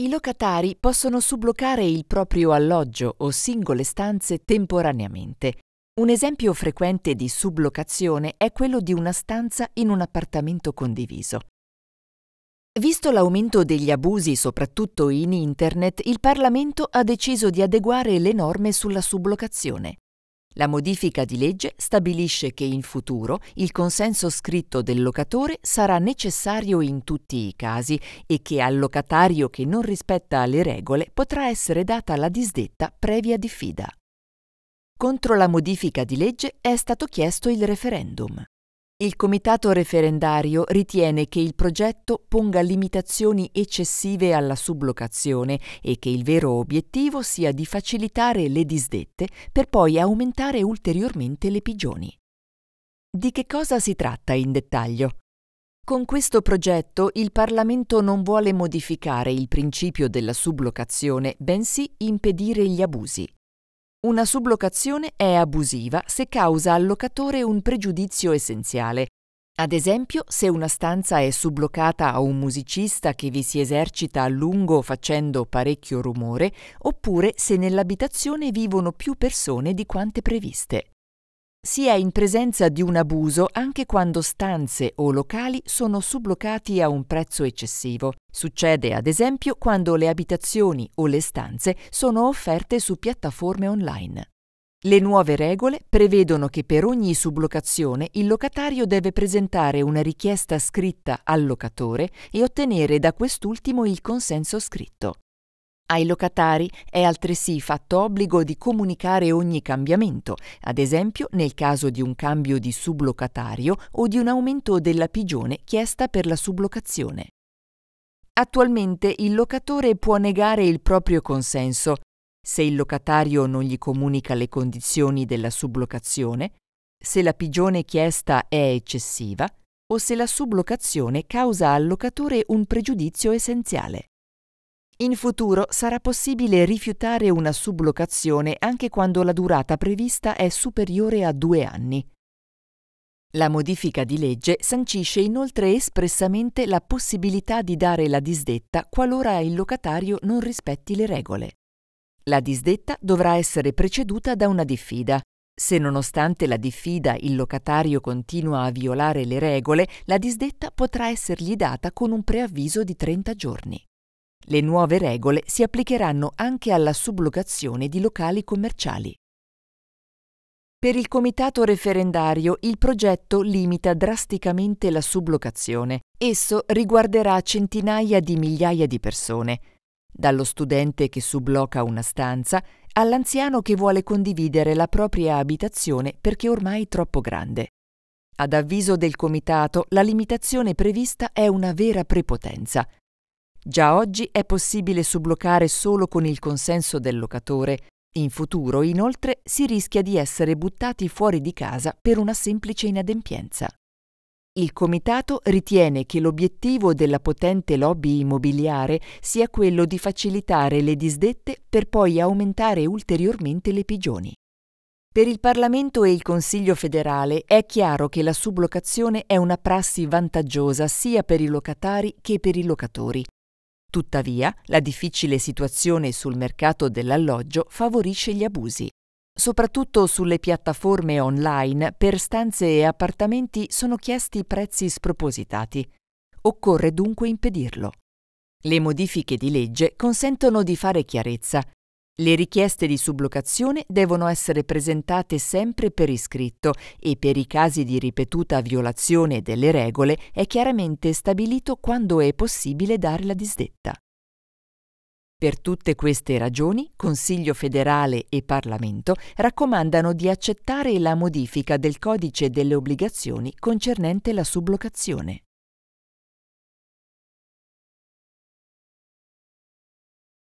I locatari possono subblocare il proprio alloggio o singole stanze temporaneamente. Un esempio frequente di sublocazione è quello di una stanza in un appartamento condiviso. Visto l'aumento degli abusi, soprattutto in Internet, il Parlamento ha deciso di adeguare le norme sulla sublocazione. La modifica di legge stabilisce che in futuro il consenso scritto del locatore sarà necessario in tutti i casi e che al locatario che non rispetta le regole potrà essere data la disdetta previa diffida. Contro la modifica di legge è stato chiesto il referendum. Il comitato referendario ritiene che il progetto ponga limitazioni eccessive alla sublocazione e che il vero obiettivo sia di facilitare le disdette per poi aumentare ulteriormente le pigioni. Di che cosa si tratta in dettaglio? Con questo progetto il Parlamento non vuole modificare il principio della sublocazione, bensì impedire gli abusi. Una sublocazione è abusiva se causa al locatore un pregiudizio essenziale. Ad esempio, se una stanza è subloccata a un musicista che vi si esercita a lungo facendo parecchio rumore, oppure se nell'abitazione vivono più persone di quante previste. Si è in presenza di un abuso anche quando stanze o locali sono subloccati a un prezzo eccessivo. Succede ad esempio quando le abitazioni o le stanze sono offerte su piattaforme online. Le nuove regole prevedono che per ogni sublocazione il locatario deve presentare una richiesta scritta al locatore e ottenere da quest'ultimo il consenso scritto. Ai locatari è altresì fatto obbligo di comunicare ogni cambiamento, ad esempio nel caso di un cambio di sublocatario o di un aumento della pigione chiesta per la sublocazione. Attualmente il locatore può negare il proprio consenso se il locatario non gli comunica le condizioni della sublocazione, se la pigione chiesta è eccessiva o se la sublocazione causa al locatore un pregiudizio essenziale. In futuro sarà possibile rifiutare una sublocazione anche quando la durata prevista è superiore a due anni. La modifica di legge sancisce inoltre espressamente la possibilità di dare la disdetta qualora il locatario non rispetti le regole. La disdetta dovrà essere preceduta da una diffida. Se nonostante la diffida il locatario continua a violare le regole, la disdetta potrà essergli data con un preavviso di 30 giorni. Le nuove regole si applicheranno anche alla sublocazione di locali commerciali. Per il comitato referendario il progetto limita drasticamente la sublocazione. Esso riguarderà centinaia di migliaia di persone, dallo studente che sublocca una stanza all'anziano che vuole condividere la propria abitazione perché ormai troppo grande. Ad avviso del comitato, la limitazione prevista è una vera prepotenza, Già oggi è possibile subblocare solo con il consenso del locatore. In futuro, inoltre, si rischia di essere buttati fuori di casa per una semplice inadempienza. Il Comitato ritiene che l'obiettivo della potente lobby immobiliare sia quello di facilitare le disdette per poi aumentare ulteriormente le pigioni. Per il Parlamento e il Consiglio federale è chiaro che la sublocazione è una prassi vantaggiosa sia per i locatari che per i locatori Tuttavia, la difficile situazione sul mercato dell'alloggio favorisce gli abusi. Soprattutto sulle piattaforme online per stanze e appartamenti sono chiesti prezzi spropositati. Occorre dunque impedirlo. Le modifiche di legge consentono di fare chiarezza le richieste di sublocazione devono essere presentate sempre per iscritto e per i casi di ripetuta violazione delle regole è chiaramente stabilito quando è possibile dare la disdetta. Per tutte queste ragioni, Consiglio federale e Parlamento raccomandano di accettare la modifica del codice delle obbligazioni concernente la sublocazione.